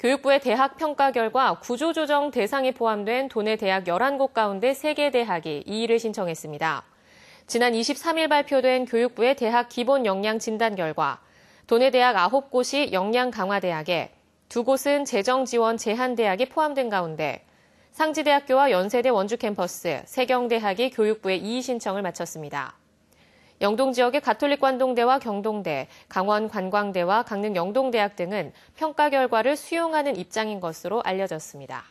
교육부의 대학 평가 결과 구조조정 대상에 포함된 도내 대학 11곳 가운데 3개 대학이 이의를 신청했습니다. 지난 23일 발표된 교육부의 대학 기본 역량 진단 결과 도내 대학 9곳이 역량 강화 대학에 2 곳은 재정 지원 제한 대학이 포함된 가운데 상지대학교와 연세대 원주 캠퍼스, 세경대학이 교육부에 이의 신청을 마쳤습니다. 영동 지역의 가톨릭 관동대와 경동대, 강원 관광대와 강릉 영동대학 등은 평가 결과를 수용하는 입장인 것으로 알려졌습니다.